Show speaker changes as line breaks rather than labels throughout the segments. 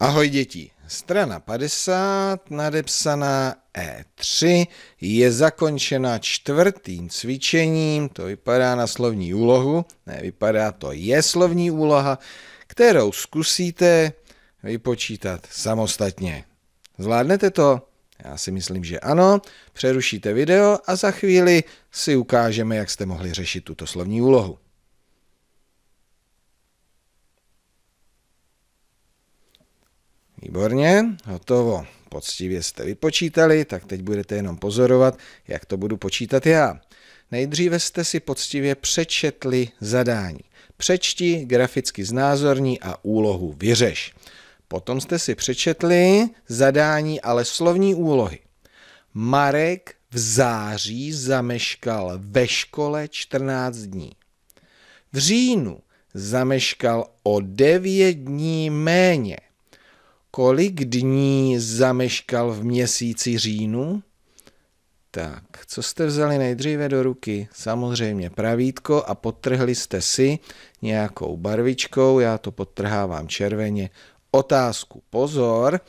Ahoj děti, strana 50 nadepsaná E3 je zakončena čtvrtým cvičením, to vypadá na slovní úlohu, ne vypadá, to je slovní úloha, kterou zkusíte vypočítat samostatně. Zvládnete to? Já si myslím, že ano. Přerušíte video a za chvíli si ukážeme, jak jste mohli řešit tuto slovní úlohu. Výborně, hotovo. Poctivě jste vypočítali, tak teď budete jenom pozorovat, jak to budu počítat já. Nejdříve jste si poctivě přečetli zadání. Přečti, graficky znázorní a úlohu vyřeš. Potom jste si přečetli zadání, ale slovní úlohy. Marek v září zameškal ve škole 14 dní. V říjnu zameškal o 9 dní méně. Kolik dní zameškal v měsíci říjnu? Tak, co jste vzali nejdříve do ruky? Samozřejmě pravítko a potrhli jste si nějakou barvičkou, já to potrhávám červeně, otázku. Pozor,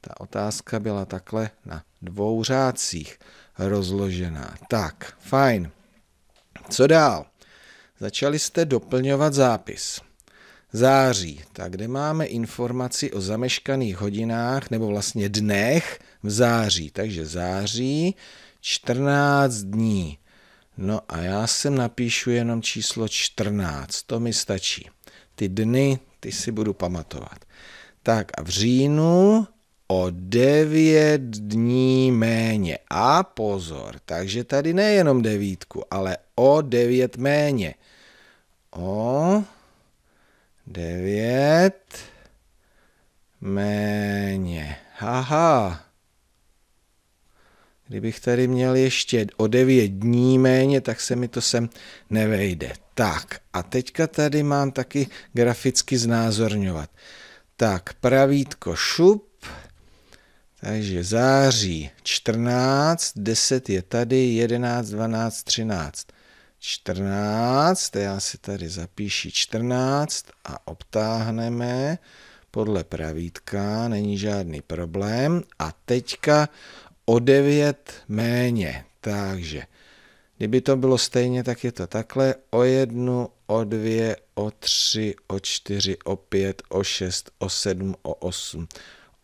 ta otázka byla takhle na dvou řádcích rozložená. Tak, fajn. Co dál? Začali jste doplňovat zápis září. Tak kde máme informaci o zameškaných hodinách nebo vlastně dnech v září. Takže září 14 dní. No a já sem napíšu jenom číslo 14, to mi stačí. Ty dny, ty si budu pamatovat. Tak a v říjnu o 9 dní méně. A pozor, takže tady nejenom devítku, ale o 9 méně. O 9 méně. Haha. Kdybych tady měl ještě o 9 dní méně, tak se mi to sem nevejde. Tak a teďka tady mám taky graficky znázorňovat. Tak pravítko šup, takže září 14, 10 je tady, 11, 12, 13. 14, já si tady zapíši 14 a obtáhneme podle pravítka, není žádný problém. A teďka o 9 méně, takže kdyby to bylo stejně, tak je to takhle, o jednu, o dvě, o tři, o čtyři, o pět, o šest, o sedm, o osm,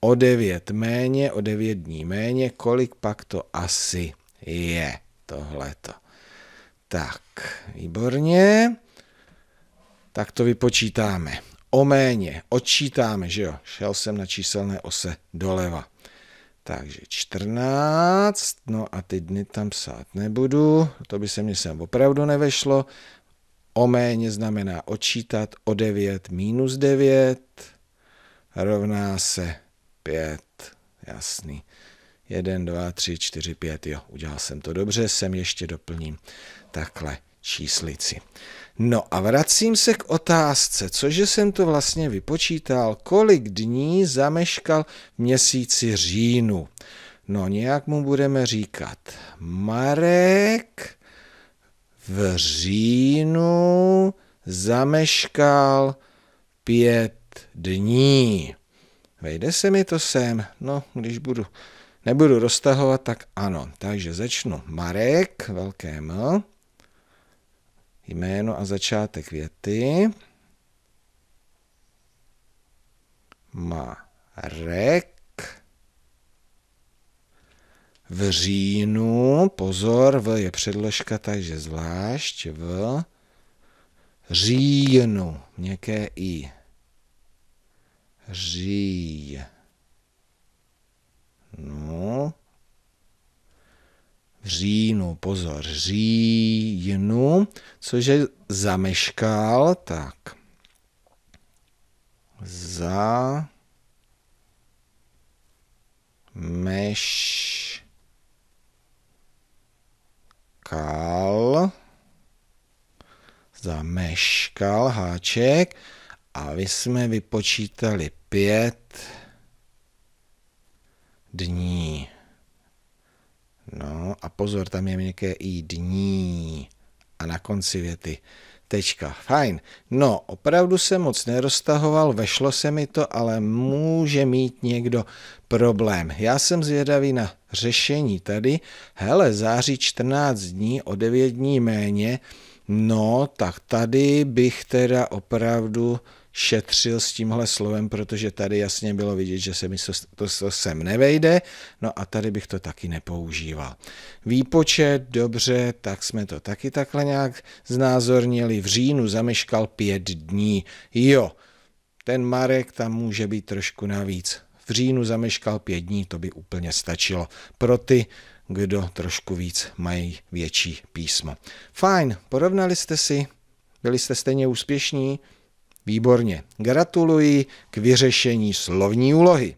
o devět méně, o devět dní méně, kolik pak to asi je tohleto. Tak, výborně. Tak to vypočítáme. O méně odčítáme, že jo? Šel jsem na číselné ose doleva. Takže 14, no a ty dny tam psát nebudu, to by se mně sem opravdu nevešlo. O méně znamená odčítat o 9 minus 9 rovná se 5, jasný. 1, 2, 3, 4, 5, jo, udělal jsem to dobře, sem ještě doplním takhle číslici. No a vracím se k otázce, cože jsem to vlastně vypočítal, kolik dní zameškal v měsíci říjnu. No nějak mu budeme říkat Marek v říjnu zameškal pět dní. Vejde se mi to sem? No, když budu nebudu roztahovat, tak ano. Takže začnu. Marek, velké M, jméno a začátek věty. Marek v říjnu, pozor, V je předložka, takže zvlášť v říjnu, měkké I. Říjnu. No. Říjnu, pozor, říjnu, což je zameškal, tak. Za meš Kal. zameškal háček a my jsme vypočítali pět dní. No a pozor, tam je měkké i dní. A na konci věty. Tečka. Fajn. No, opravdu se moc neroztahoval, vešlo se mi to, ale může mít někdo problém. Já jsem zvědavý na řešení tady. Hele, září 14 dní, o 9 dní méně. No, tak tady bych teda opravdu šetřil s tímhle slovem, protože tady jasně bylo vidět, že se mi to, to sem nevejde, no a tady bych to taky nepoužíval. Výpočet, dobře, tak jsme to taky takhle nějak znázornili. V říjnu zameškal pět dní. Jo, ten Marek tam může být trošku navíc. V říjnu zameškal pět dní, to by úplně stačilo. Pro ty, kdo trošku víc mají větší písmo. Fajn, porovnali jste si, byli jste stejně úspěšní, Výborně. Gratuluji k vyřešení slovní úlohy.